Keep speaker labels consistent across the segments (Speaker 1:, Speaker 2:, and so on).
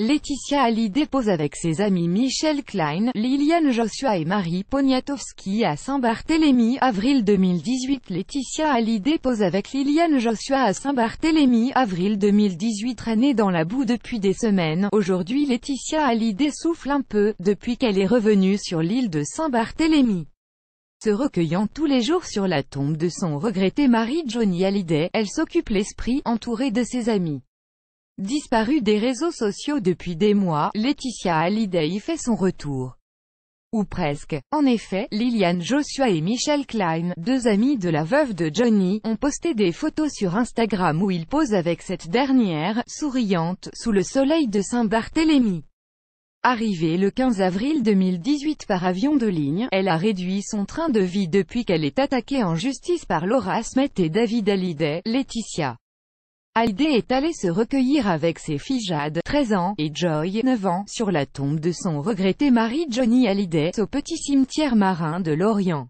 Speaker 1: Laetitia Hallyday pose avec ses amis Michel Klein, Liliane Joshua et Marie Poniatowski à Saint-Barthélemy, avril 2018 Laetitia Hallyday pose avec Liliane Joshua à Saint-Barthélemy, avril 2018 traînée dans la boue depuis des semaines. Aujourd'hui Laetitia Hallyday souffle un peu, depuis qu'elle est revenue sur l'île de Saint-Barthélemy. Se recueillant tous les jours sur la tombe de son regretté mari Johnny Hallyday, elle s'occupe l'esprit, entourée de ses amis. Disparue des réseaux sociaux depuis des mois, Laetitia Hallyday fait son retour. Ou presque. En effet, Liliane Joshua et Michel Klein, deux amis de la veuve de Johnny, ont posté des photos sur Instagram où ils posent avec cette dernière, souriante, sous le soleil de Saint-Barthélemy. Arrivée le 15 avril 2018 par avion de ligne, elle a réduit son train de vie depuis qu'elle est attaquée en justice par Laura Smet et David Hallyday, Laetitia. Hallyday est allée se recueillir avec ses filles Jade, 13 ans, et Joy, 9 ans, sur la tombe de son regretté mari Johnny Hallyday, au petit cimetière marin de Lorient.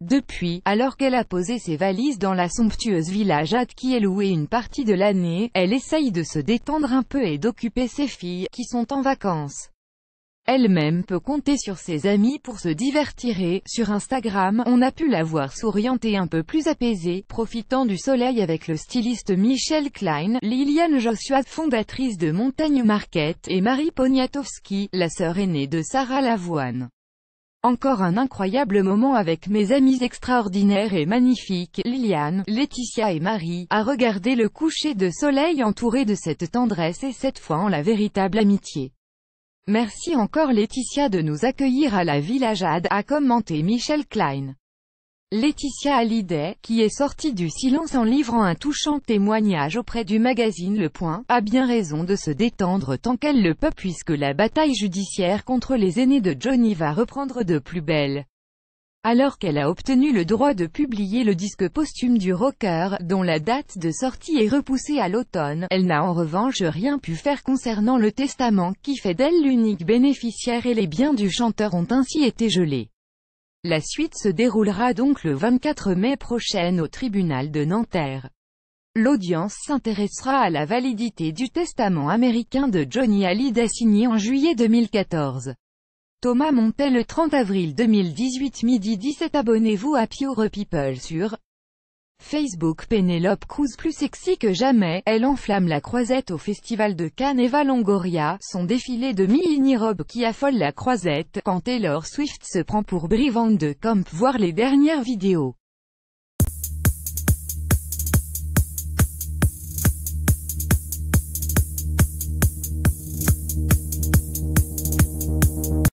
Speaker 1: Depuis, alors qu'elle a posé ses valises dans la somptueuse villa Jade qui est louée une partie de l'année, elle essaye de se détendre un peu et d'occuper ses filles, qui sont en vacances. Elle-même peut compter sur ses amis pour se divertir et, sur Instagram, on a pu la voir souriante et un peu plus apaisée, profitant du soleil avec le styliste Michel Klein, Liliane Joshua, fondatrice de Montagne Market, et Marie Poniatowski, la sœur aînée de Sarah Lavoine. Encore un incroyable moment avec mes amis extraordinaires et magnifiques, Liliane, Laetitia et Marie, à regarder le coucher de soleil entouré de cette tendresse et cette fois en la véritable amitié. Merci encore Laetitia de nous accueillir à la Villageade, a commenté Michel Klein. Laetitia Hallyday, qui est sortie du silence en livrant un touchant témoignage auprès du magazine Le Point, a bien raison de se détendre tant qu'elle le peut puisque la bataille judiciaire contre les aînés de Johnny va reprendre de plus belle alors qu'elle a obtenu le droit de publier le disque posthume du rocker, dont la date de sortie est repoussée à l'automne, elle n'a en revanche rien pu faire concernant le testament qui fait d'elle l'unique bénéficiaire et les biens du chanteur ont ainsi été gelés. La suite se déroulera donc le 24 mai prochain au tribunal de Nanterre. L'audience s'intéressera à la validité du testament américain de Johnny Hallyday signé en juillet 2014. Thomas montait le 30 avril 2018 midi 17 Abonnez-vous à Pure People sur Facebook Penelope Cruz plus sexy que jamais, elle enflamme la croisette au festival de Cannes et Longoria, son défilé de mini-robes qui affole la croisette, quand Taylor Swift se prend pour brivande de Camp voir les dernières vidéos.